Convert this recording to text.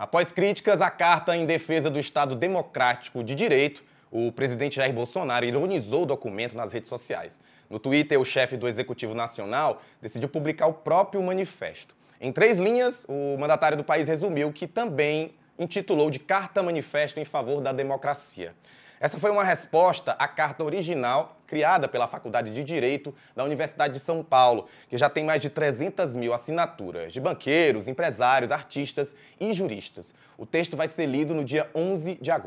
Após críticas à carta em defesa do Estado Democrático de Direito, o presidente Jair Bolsonaro ironizou o documento nas redes sociais. No Twitter, o chefe do Executivo Nacional decidiu publicar o próprio manifesto. Em três linhas, o mandatário do país resumiu que também intitulou de Carta Manifesto em Favor da Democracia. Essa foi uma resposta à carta original criada pela Faculdade de Direito da Universidade de São Paulo, que já tem mais de 300 mil assinaturas de banqueiros, empresários, artistas e juristas. O texto vai ser lido no dia 11 de agosto.